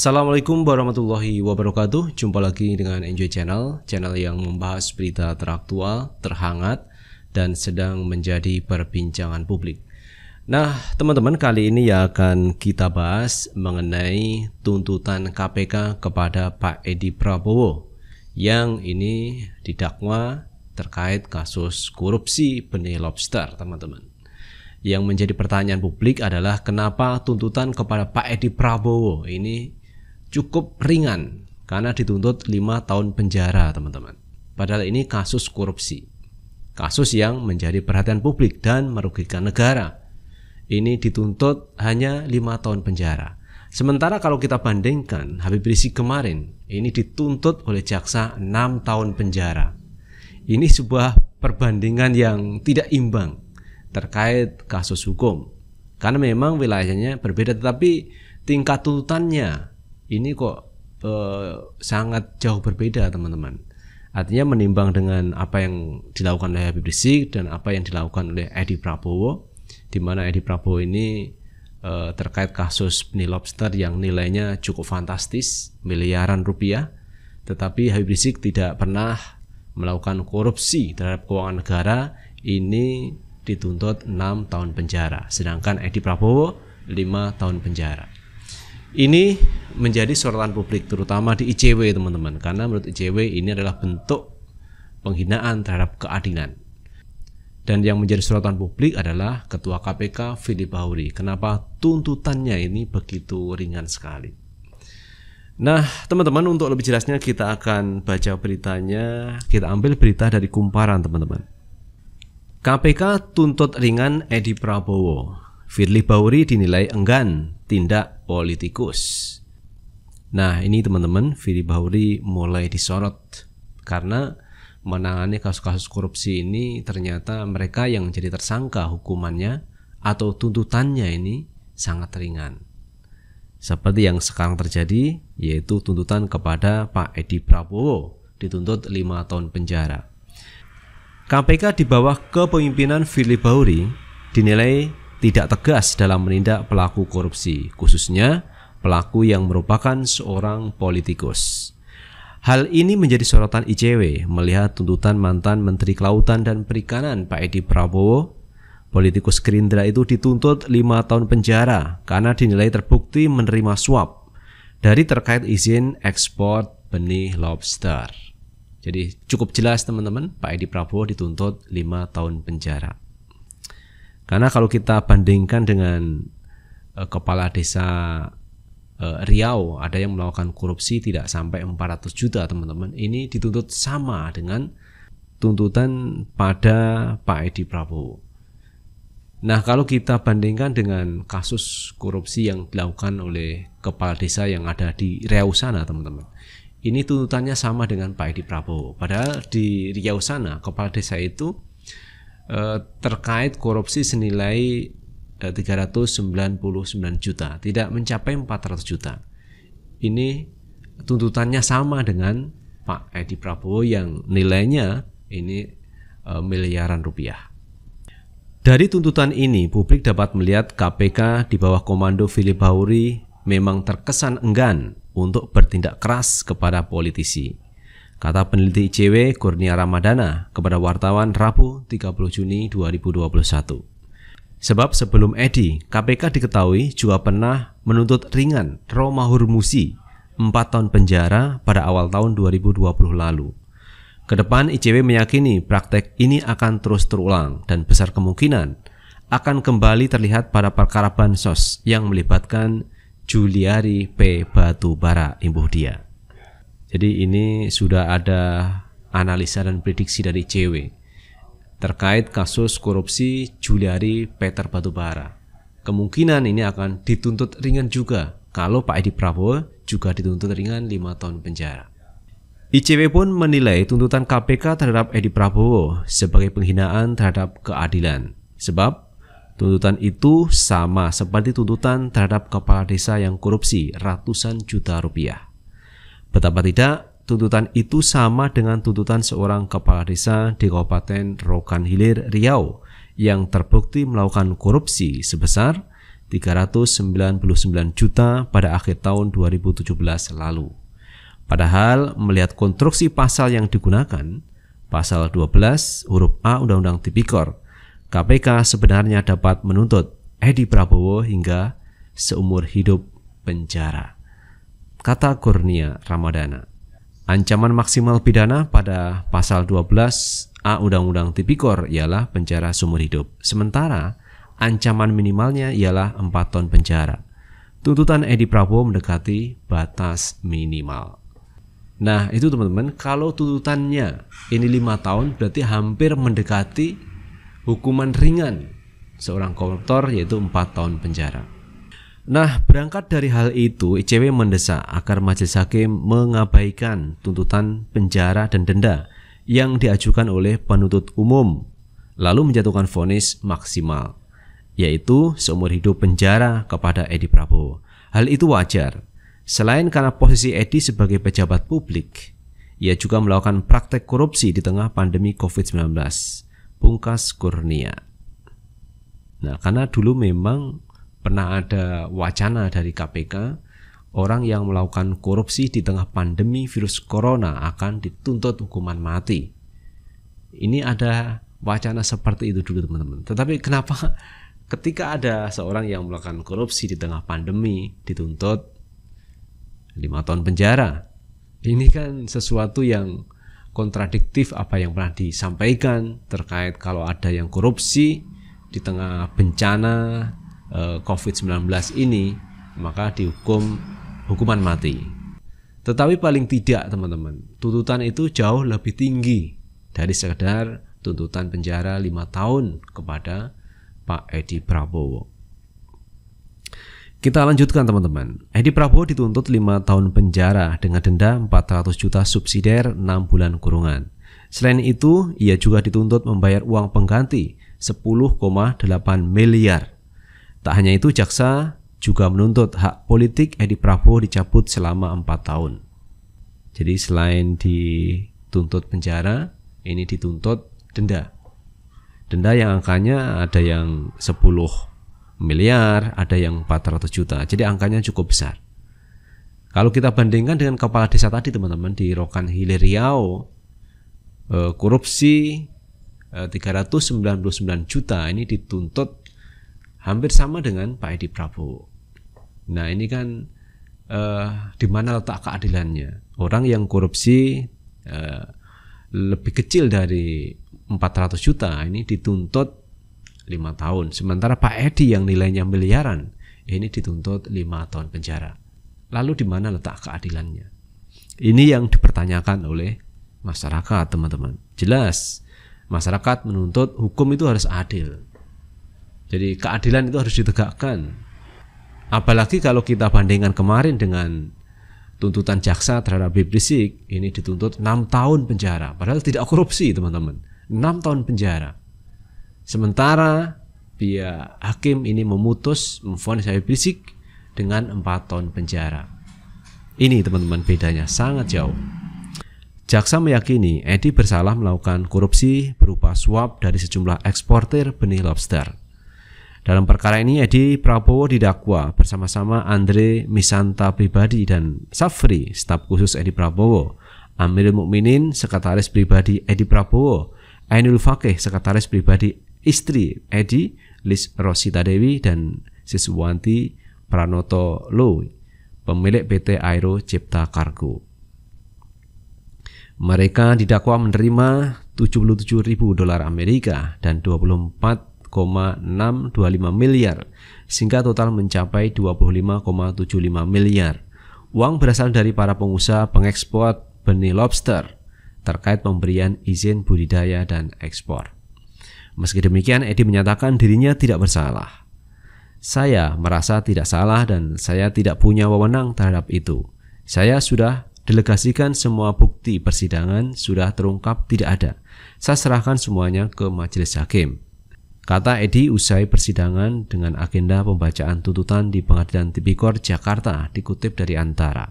Assalamualaikum warahmatullahi wabarakatuh Jumpa lagi dengan Enjoy Channel Channel yang membahas berita teraktual, terhangat Dan sedang menjadi perbincangan publik Nah teman-teman kali ini ya akan kita bahas Mengenai tuntutan KPK kepada Pak Edi Prabowo Yang ini didakwa terkait kasus korupsi benih lobster teman-teman yang menjadi pertanyaan publik adalah kenapa tuntutan kepada Pak Edi Prabowo ini cukup ringan karena dituntut lima tahun penjara, teman-teman. Padahal ini kasus korupsi. Kasus yang menjadi perhatian publik dan merugikan negara. Ini dituntut hanya lima tahun penjara. Sementara kalau kita bandingkan Habib Rizik kemarin, ini dituntut oleh jaksa enam tahun penjara. Ini sebuah perbandingan yang tidak imbang terkait kasus hukum. Karena memang wilayahnya berbeda tetapi tingkat tuntutannya ini kok eh, sangat jauh berbeda teman-teman. Artinya menimbang dengan apa yang dilakukan oleh Habib Rizik dan apa yang dilakukan oleh Edi Prabowo, di mana Edi Prabowo ini eh, terkait kasus benih lobster yang nilainya cukup fantastis, miliaran rupiah, tetapi Habib Rizik tidak pernah melakukan korupsi terhadap keuangan negara ini dituntut 6 tahun penjara sedangkan Edi Prabowo 5 tahun penjara ini menjadi sorotan publik terutama di ICW teman-teman karena menurut ICW ini adalah bentuk penghinaan terhadap keadilan. Dan yang menjadi sorotan publik adalah Ketua KPK Fili Bahuri. Kenapa tuntutannya ini begitu ringan sekali? Nah, teman-teman untuk lebih jelasnya kita akan baca beritanya. Kita ambil berita dari Kumparan, teman-teman. KPK tuntut ringan Edi Prabowo. Firly Bauri dinilai enggan tindak politikus. Nah ini teman-teman Firly Bahuri mulai disorot karena menangani kasus-kasus korupsi ini ternyata mereka yang jadi tersangka hukumannya atau tuntutannya ini sangat ringan. Seperti yang sekarang terjadi yaitu tuntutan kepada Pak Edi Prabowo dituntut 5 tahun penjara. KPK di bawah kepemimpinan Firly Bahuri dinilai tidak tegas dalam menindak pelaku korupsi, khususnya pelaku yang merupakan seorang politikus. Hal ini menjadi sorotan ICW melihat tuntutan mantan Menteri Kelautan dan Perikanan Pak Edi Prabowo Politikus Gerindra itu dituntut lima tahun penjara karena dinilai terbukti menerima suap dari terkait izin ekspor benih lobster. Jadi cukup jelas teman-teman, Pak Edi Prabowo dituntut lima tahun penjara. Karena kalau kita bandingkan dengan uh, kepala desa uh, Riau ada yang melakukan korupsi tidak sampai 400 juta, teman-teman. Ini dituntut sama dengan tuntutan pada Pak Edi Prabowo. Nah, kalau kita bandingkan dengan kasus korupsi yang dilakukan oleh kepala desa yang ada di Riau sana, teman-teman. Ini tuntutannya sama dengan Pak Edi Prabowo. Padahal di Riau sana, kepala desa itu Eh, terkait korupsi senilai 399 eh, juta, tidak mencapai 400 juta. Ini tuntutannya sama dengan Pak Edi Prabowo yang nilainya ini eh, miliaran rupiah. Dari tuntutan ini, publik dapat melihat KPK di bawah komando Philip Bahuri memang terkesan enggan untuk bertindak keras kepada politisi kata peneliti ICW Kurnia Ramadana kepada wartawan Rabu 30 Juni 2021. Sebab sebelum Edi, KPK diketahui juga pernah menuntut ringan Roma Hurmusi 4 tahun penjara pada awal tahun 2020 lalu. Kedepan ICW meyakini praktek ini akan terus terulang dan besar kemungkinan akan kembali terlihat pada perkara bansos yang melibatkan Juliari P. Batubara imbuh dia. Jadi ini sudah ada analisa dan prediksi dari CW terkait kasus korupsi Juliari Peter Batubara. Kemungkinan ini akan dituntut ringan juga kalau Pak Edi Prabowo juga dituntut ringan 5 tahun penjara. ICW pun menilai tuntutan KPK terhadap Edi Prabowo sebagai penghinaan terhadap keadilan. Sebab tuntutan itu sama seperti tuntutan terhadap kepala desa yang korupsi ratusan juta rupiah. Betapa tidak, tuntutan itu sama dengan tuntutan seorang kepala desa di Kabupaten Rokan Hilir, Riau yang terbukti melakukan korupsi sebesar 399 juta pada akhir tahun 2017 lalu. Padahal melihat konstruksi pasal yang digunakan, pasal 12 huruf A Undang-Undang Tipikor, KPK sebenarnya dapat menuntut Edi Prabowo hingga seumur hidup penjara. Kata Kurnia Ramadana. Ancaman maksimal pidana pada pasal 12 A Undang-Undang Tipikor ialah penjara seumur hidup. Sementara ancaman minimalnya ialah 4 tahun penjara. Tuntutan Edi Prabowo mendekati batas minimal. Nah, itu teman-teman, kalau tuntutannya ini 5 tahun berarti hampir mendekati hukuman ringan seorang koruptor yaitu 4 tahun penjara. Nah, berangkat dari hal itu, ICW mendesak agar majelis hakim mengabaikan tuntutan penjara dan denda yang diajukan oleh penuntut umum, lalu menjatuhkan vonis maksimal, yaitu seumur hidup penjara kepada Edi Prabowo. Hal itu wajar, selain karena posisi Edi sebagai pejabat publik, ia juga melakukan praktek korupsi di tengah pandemi COVID-19. Pungkas Kurnia. Nah, karena dulu memang pernah ada wacana dari KPK orang yang melakukan korupsi di tengah pandemi virus corona akan dituntut hukuman mati. Ini ada wacana seperti itu dulu teman-teman. Tetapi kenapa ketika ada seorang yang melakukan korupsi di tengah pandemi dituntut 5 tahun penjara? Ini kan sesuatu yang kontradiktif apa yang pernah disampaikan terkait kalau ada yang korupsi di tengah bencana, Eh, COVID-19 ini, maka dihukum hukuman mati. Tetapi paling tidak teman-teman, tuntutan itu jauh lebih tinggi dari sekedar tuntutan penjara 5 tahun kepada Pak Edi Prabowo. Kita lanjutkan teman-teman. Edi Prabowo dituntut 5 tahun penjara dengan denda 400 juta subsidiar 6 bulan kurungan. Selain itu, ia juga dituntut membayar uang pengganti 10,8 miliar Tak hanya itu, jaksa juga menuntut hak politik Edi Prabowo dicabut selama 4 tahun. Jadi selain dituntut penjara, ini dituntut denda. Denda yang angkanya ada yang 10 miliar, ada yang 400 juta. Jadi angkanya cukup besar. Kalau kita bandingkan dengan kepala desa tadi teman-teman di Rokan Hilir Riau, eh, korupsi 399 eh, juta ini dituntut hampir sama dengan Pak Edi Prabowo. Nah ini kan uh, di mana letak keadilannya? Orang yang korupsi uh, lebih kecil dari 400 juta ini dituntut lima tahun, sementara Pak Edi yang nilainya miliaran ini dituntut lima tahun penjara. Lalu di mana letak keadilannya? Ini yang dipertanyakan oleh masyarakat, teman-teman. Jelas, masyarakat menuntut hukum itu harus adil. Jadi keadilan itu harus ditegakkan. Apalagi kalau kita bandingkan kemarin dengan tuntutan jaksa terhadap Habib ini dituntut 6 tahun penjara. Padahal tidak korupsi, teman-teman. 6 tahun penjara. Sementara pihak hakim ini memutus memvonis Habib Rizik dengan 4 tahun penjara. Ini teman-teman bedanya sangat jauh. Jaksa meyakini Edi bersalah melakukan korupsi berupa suap dari sejumlah eksportir benih lobster. Dalam perkara ini Edi Prabowo didakwa bersama-sama Andre Misanta pribadi dan Safri, staf khusus Edi Prabowo, Amir Mukminin, sekretaris pribadi Edi Prabowo, Ainul Fakih, sekretaris pribadi istri Edi, Lis Rosita Dewi, dan Siswanti Pranoto Lo, pemilik PT Aero Cipta Kargo. Mereka didakwa menerima 77.000 dolar Amerika dan 24 24,625 miliar sehingga total mencapai 25,75 miliar. Uang berasal dari para pengusaha pengekspor benih lobster terkait pemberian izin budidaya dan ekspor. Meski demikian, Edi menyatakan dirinya tidak bersalah. Saya merasa tidak salah dan saya tidak punya wewenang terhadap itu. Saya sudah delegasikan semua bukti persidangan sudah terungkap tidak ada. Saya serahkan semuanya ke majelis hakim. Kata Edi usai persidangan dengan agenda pembacaan tuntutan di Pengadilan Tipikor Jakarta dikutip dari Antara.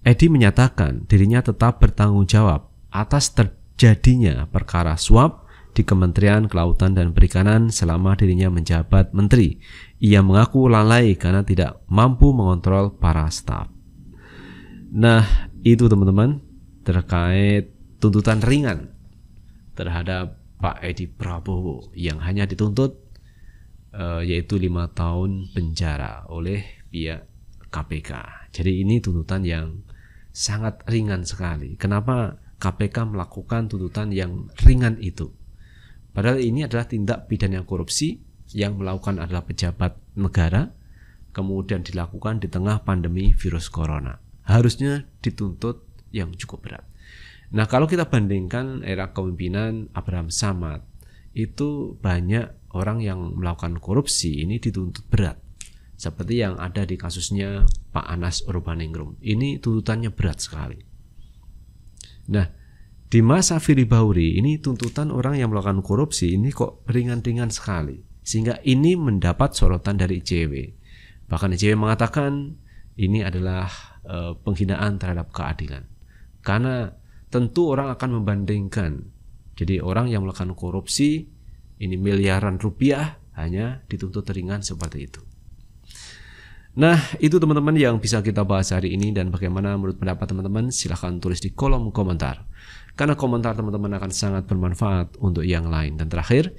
Edi menyatakan dirinya tetap bertanggung jawab atas terjadinya perkara suap di Kementerian Kelautan dan Perikanan selama dirinya menjabat menteri. Ia mengaku lalai karena tidak mampu mengontrol para staf. Nah, itu teman-teman terkait tuntutan ringan terhadap Pak Edi Prabowo yang hanya dituntut uh, yaitu lima tahun penjara oleh pihak KPK. Jadi ini tuntutan yang sangat ringan sekali. Kenapa KPK melakukan tuntutan yang ringan itu? Padahal ini adalah tindak pidana korupsi yang melakukan adalah pejabat negara, kemudian dilakukan di tengah pandemi virus corona. Harusnya dituntut yang cukup berat. Nah, kalau kita bandingkan era kepemimpinan Abraham Samad, itu banyak orang yang melakukan korupsi ini dituntut berat. Seperti yang ada di kasusnya Pak Anas Urbaningrum. Ini tuntutannya berat sekali. Nah, di masa Firly Bahuri ini tuntutan orang yang melakukan korupsi ini kok ringan-ringan sekali. Sehingga ini mendapat sorotan dari ICW. Bahkan ICW mengatakan ini adalah eh, penghinaan terhadap keadilan. Karena tentu orang akan membandingkan. Jadi orang yang melakukan korupsi ini miliaran rupiah hanya dituntut ringan seperti itu. Nah, itu teman-teman yang bisa kita bahas hari ini dan bagaimana menurut pendapat teman-teman silahkan tulis di kolom komentar. Karena komentar teman-teman akan sangat bermanfaat untuk yang lain. Dan terakhir,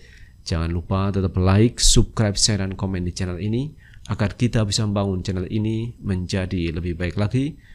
jangan lupa tetap like, subscribe, share, dan komen di channel ini agar kita bisa membangun channel ini menjadi lebih baik lagi